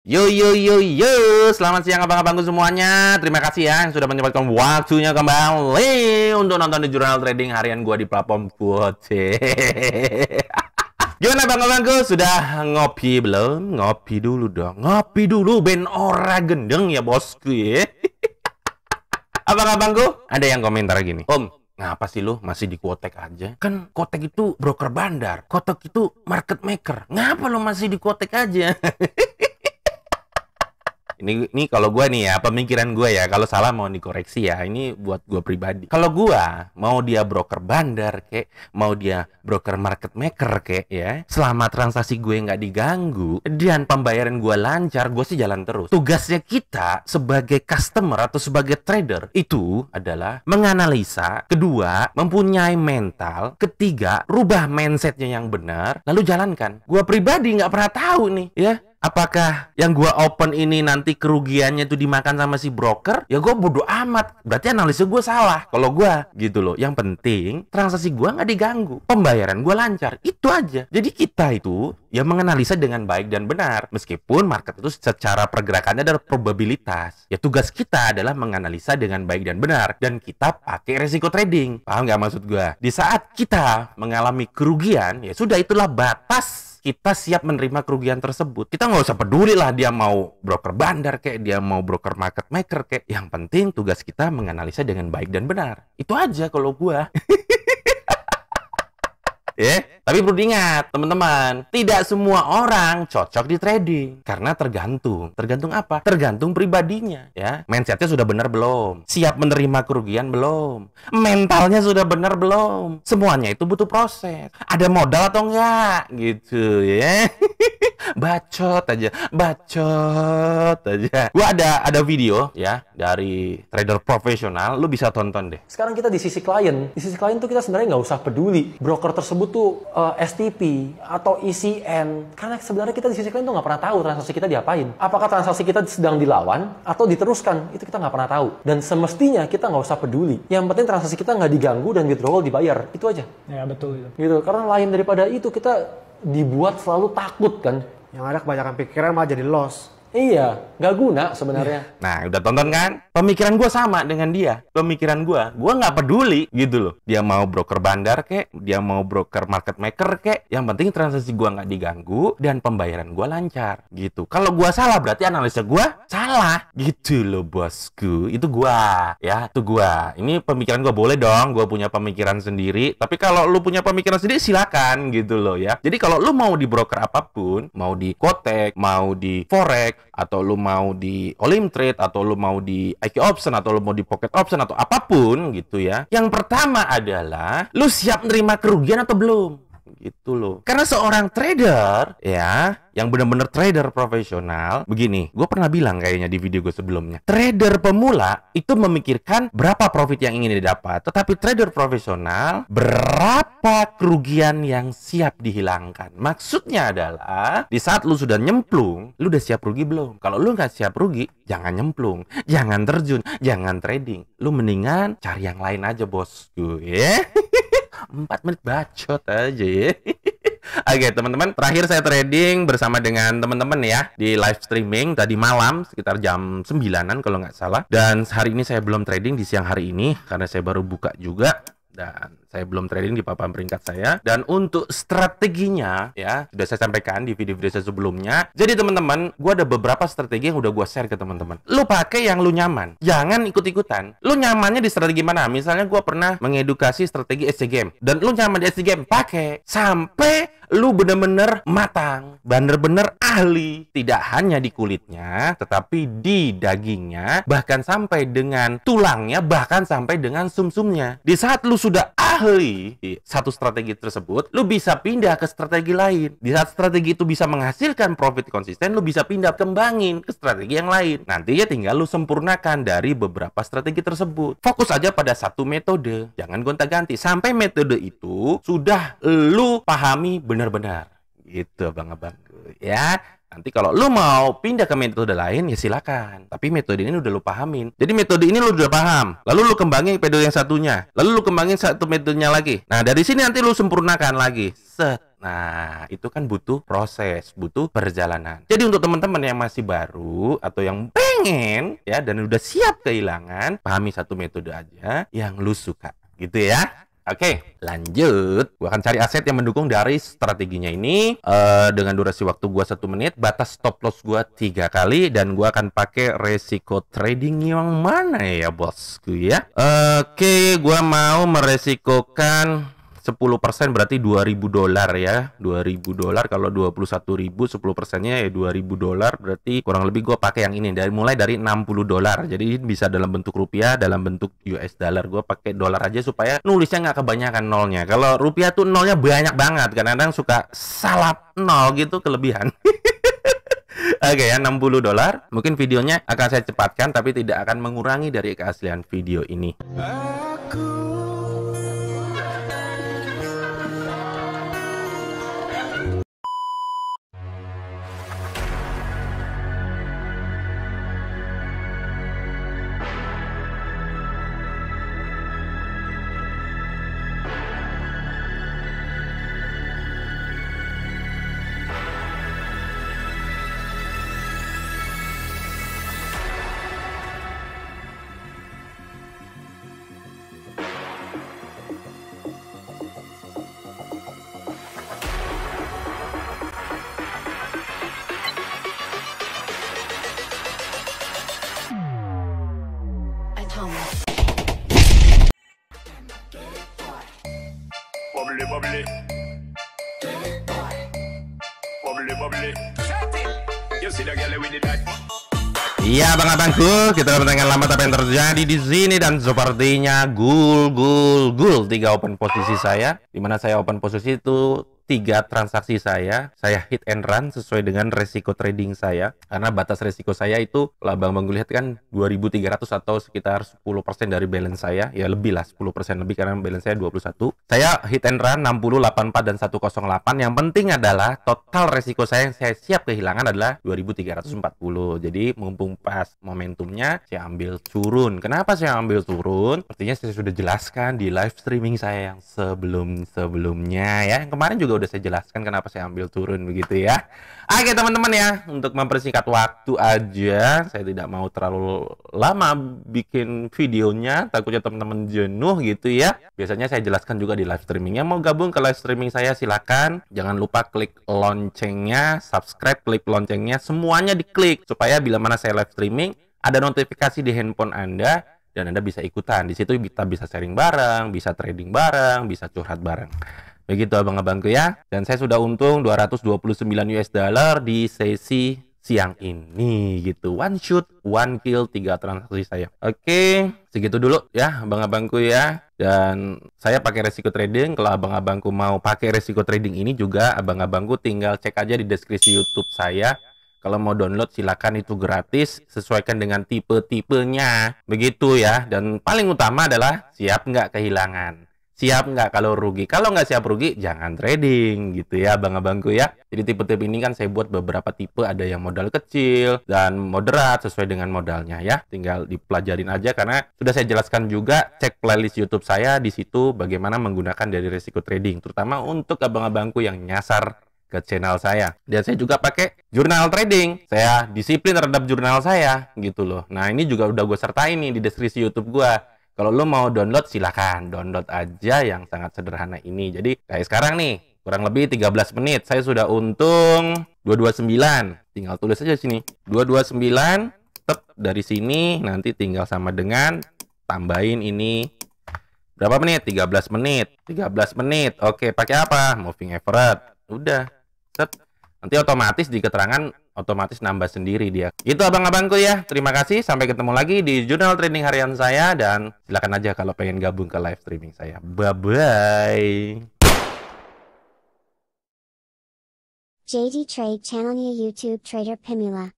Yo yo yo yo, selamat siang abang-abangku semuanya. Terima kasih ya yang sudah menyempatkan waktunya kembali untuk nonton di jurnal trading harian gua di platform Kuoce. Gimana abang-abangku sudah ngopi belum? Ngopi dulu dong. Ngopi dulu ben ora gendeng ya bosku ya. Abang-abangku, ada yang komentar gini. Om, ngapa sih lu masih di Kotek aja? Kan Kotek itu broker bandar, Kotek itu market maker. Ngapa lu masih di Kotek aja? ini ini kalau gue nih ya pemikiran gue ya kalau salah mau dikoreksi ya ini buat gue pribadi kalau gue mau dia broker bandar kek mau dia broker market maker kek ya selama transaksi gue nggak diganggu dan pembayaran gue lancar gue sih jalan terus tugasnya kita sebagai customer atau sebagai trader itu adalah menganalisa kedua mempunyai mental ketiga rubah mindsetnya yang benar lalu jalankan gue pribadi nggak pernah tahu nih ya apakah yang gua open ini nanti kerugiannya itu dimakan sama si broker ya gua bodoh amat berarti analisa gua salah kalau gua gitu loh yang penting transaksi gua nggak diganggu pembayaran gua lancar itu aja jadi kita itu ya menganalisa dengan baik dan benar meskipun market itu secara pergerakannya adalah probabilitas ya tugas kita adalah menganalisa dengan baik dan benar dan kita pakai resiko trading paham nggak maksud gua di saat kita mengalami kerugian ya sudah itulah batas kita siap menerima kerugian tersebut kita nggak usah peduli lah dia mau broker bandar kayak dia mau broker market maker kayak yang penting tugas kita menganalisa dengan baik dan benar itu aja kalau gua ya yeah. Tapi perlu diingat, teman-teman, tidak semua orang cocok di trading karena tergantung. Tergantung apa? Tergantung pribadinya, ya. Mindsetnya sudah benar belum? Siap menerima kerugian belum? Mentalnya sudah benar belum? Semuanya itu butuh proses. Ada modal atau enggak? Gitu, ya. bacot aja, bacot aja. Gua ada ada video ya dari trader profesional, lu bisa tonton deh. Sekarang kita di sisi klien, di sisi klien tuh kita sebenarnya nggak usah peduli broker tersebut tuh uh, eh, STP atau ECN karena sebenarnya kita di sisi lain tuh nggak pernah tahu transaksi kita diapain apakah transaksi kita sedang dilawan atau diteruskan itu kita nggak pernah tahu dan semestinya kita nggak usah peduli yang penting transaksi kita nggak diganggu dan withdrawal dibayar itu aja ya betul itu. gitu karena lain daripada itu kita dibuat selalu takut kan yang ada kebanyakan pikiran malah jadi loss Iya, nggak guna sebenarnya. Iya. Nah, udah tonton kan? Pemikiran gue sama dengan dia. Pemikiran gue, gue nggak peduli gitu loh. Dia mau broker bandar kek, dia mau broker market maker kek. Yang penting transaksi gue nggak diganggu dan pembayaran gue lancar gitu. Kalau gue salah berarti analisa gue salah gitu loh bosku. Itu gue ya, itu gue. Ini pemikiran gue boleh dong, gue punya pemikiran sendiri. Tapi kalau lu punya pemikiran sendiri silakan gitu loh ya. Jadi kalau lu mau di broker apapun, mau di kotek, mau di forex, atau lu mau di Olim Trade atau lu mau di IQ Option atau lu mau di Pocket Option atau apapun gitu ya. Yang pertama adalah lu siap nerima kerugian atau belum? gitu loh karena seorang trader ya yang benar-benar trader profesional begini gue pernah bilang kayaknya di video gue sebelumnya trader pemula itu memikirkan berapa profit yang ingin didapat tetapi trader profesional berapa kerugian yang siap dihilangkan maksudnya adalah di saat lu sudah nyemplung lu udah siap rugi belum kalau lu nggak siap rugi jangan nyemplung jangan terjun jangan trading lu mendingan cari yang lain aja bosku ya 4 menit bacot aja ya. Oke okay, teman-teman, terakhir saya trading bersama dengan teman-teman ya di live streaming tadi malam sekitar jam 9-an kalau nggak salah. Dan hari ini saya belum trading di siang hari ini karena saya baru buka juga dan saya belum trading di papan peringkat saya dan untuk strateginya ya sudah saya sampaikan di video-video saya sebelumnya jadi teman-teman gue ada beberapa strategi yang udah gue share ke teman-teman lu pakai yang lu nyaman jangan ikut-ikutan lu nyamannya di strategi mana misalnya gue pernah mengedukasi strategi SC Game dan lu nyaman di SC Game pakai sampai lu bener-bener matang, bener-bener ahli. Tidak hanya di kulitnya, tetapi di dagingnya, bahkan sampai dengan tulangnya, bahkan sampai dengan sumsumnya. Di saat lu sudah ahli iya. satu strategi tersebut, lu bisa pindah ke strategi lain. Di saat strategi itu bisa menghasilkan profit konsisten, lu bisa pindah kembangin ke strategi yang lain. Nantinya tinggal lu sempurnakan dari beberapa strategi tersebut. Fokus aja pada satu metode, jangan gonta-ganti sampai metode itu sudah lu pahami benar-benar. Gitu Bang Abang. Ya, Nanti kalau lu mau pindah ke metode lain ya silakan. Tapi metode ini udah lu pahamin. Jadi metode ini lu udah paham. Lalu lu kembangin metode yang satunya. Lalu lu kembangin satu metodenya lagi. Nah, dari sini nanti lu sempurnakan lagi. Set. Nah, itu kan butuh proses, butuh perjalanan. Jadi untuk teman-teman yang masih baru atau yang pengen ya dan udah siap kehilangan, pahami satu metode aja yang lu suka. Gitu ya. Oke, lanjut. Gue akan cari aset yang mendukung dari strateginya ini uh, dengan durasi waktu gue satu menit, batas stop loss gue tiga kali dan gue akan pakai resiko trading yang mana ya bosku ya. Oke, gue mau meresikokan 10% berarti 2000 dolar ya. 2000 dolar kalau ribu 10 persennya ya 2000 dolar berarti kurang lebih gue pakai yang ini dari mulai dari 60 dolar. Jadi bisa dalam bentuk rupiah, dalam bentuk US dollar. Gue pakai dolar aja supaya nulisnya nggak kebanyakan nolnya. Kalau rupiah tuh nolnya banyak banget. Kadang-kadang suka salah nol gitu kelebihan. Oke okay, ya, 60 dolar. Mungkin videonya akan saya cepatkan tapi tidak akan mengurangi dari keaslian video ini. Aku bubbly. Bubbly, Iya Bang abangku kita mendengar lama apa yang terjadi di sini dan sepertinya gul gul gul tiga open posisi saya, dimana saya open posisi itu tiga transaksi saya, saya hit and run sesuai dengan resiko trading saya. Karena batas resiko saya itu lah Bang lihat kan 2.300 atau sekitar 10% dari balance saya. Ya lebih lah, 10% lebih karena balance saya 21. Saya hit and run 60, 84, dan 108. Yang penting adalah total resiko saya yang saya siap kehilangan adalah 2.340. Jadi mumpung pas momentumnya, saya ambil turun. Kenapa saya ambil turun? Artinya saya sudah jelaskan di live streaming saya yang sebelum-sebelumnya ya. Yang kemarin juga udah saya jelaskan kenapa saya ambil turun begitu ya. Oke teman-teman ya, untuk mempersingkat waktu aja, saya tidak mau terlalu lama bikin videonya, takutnya teman-teman jenuh gitu ya. Biasanya saya jelaskan juga di live streamingnya. Mau gabung ke live streaming saya silakan. Jangan lupa klik loncengnya, subscribe, klik loncengnya, semuanya diklik supaya bila mana saya live streaming ada notifikasi di handphone Anda dan Anda bisa ikutan. Di situ kita bisa sharing bareng, bisa trading bareng, bisa curhat bareng. Begitu abang-abangku ya. Dan saya sudah untung 229 US dollar di sesi siang ini gitu. One shoot, one kill, tiga transaksi saya. Oke, segitu dulu ya abang-abangku ya. Dan saya pakai resiko trading. Kalau abang-abangku mau pakai resiko trading ini juga, abang-abangku tinggal cek aja di deskripsi YouTube saya. Kalau mau download silakan itu gratis, sesuaikan dengan tipe-tipenya. Begitu ya. Dan paling utama adalah siap nggak kehilangan siap nggak kalau rugi. Kalau nggak siap rugi, jangan trading gitu ya bangga abangku ya. Jadi tipe-tipe ini kan saya buat beberapa tipe, ada yang modal kecil dan moderat sesuai dengan modalnya ya. Tinggal dipelajarin aja karena sudah saya jelaskan juga, cek playlist YouTube saya di situ bagaimana menggunakan dari risiko trading, terutama untuk abang-abangku yang nyasar ke channel saya. Dan saya juga pakai jurnal trading. Saya disiplin terhadap jurnal saya gitu loh. Nah, ini juga udah gue sertai nih di deskripsi YouTube gue. Kalau lo mau download silahkan download aja yang sangat sederhana ini. Jadi kayak sekarang nih kurang lebih 13 menit saya sudah untung 229. Tinggal tulis aja sini 229 tep dari sini nanti tinggal sama dengan tambahin ini berapa menit? 13 menit. 13 menit. Oke, pakai apa? Moving average. Udah. Set Nanti otomatis di keterangan otomatis nambah sendiri dia. Itu abang-abangku ya. Terima kasih. Sampai ketemu lagi di jurnal training harian saya dan silakan aja kalau pengen gabung ke live streaming saya. Bye bye. JD Trade channelnya YouTube Trader Pimula.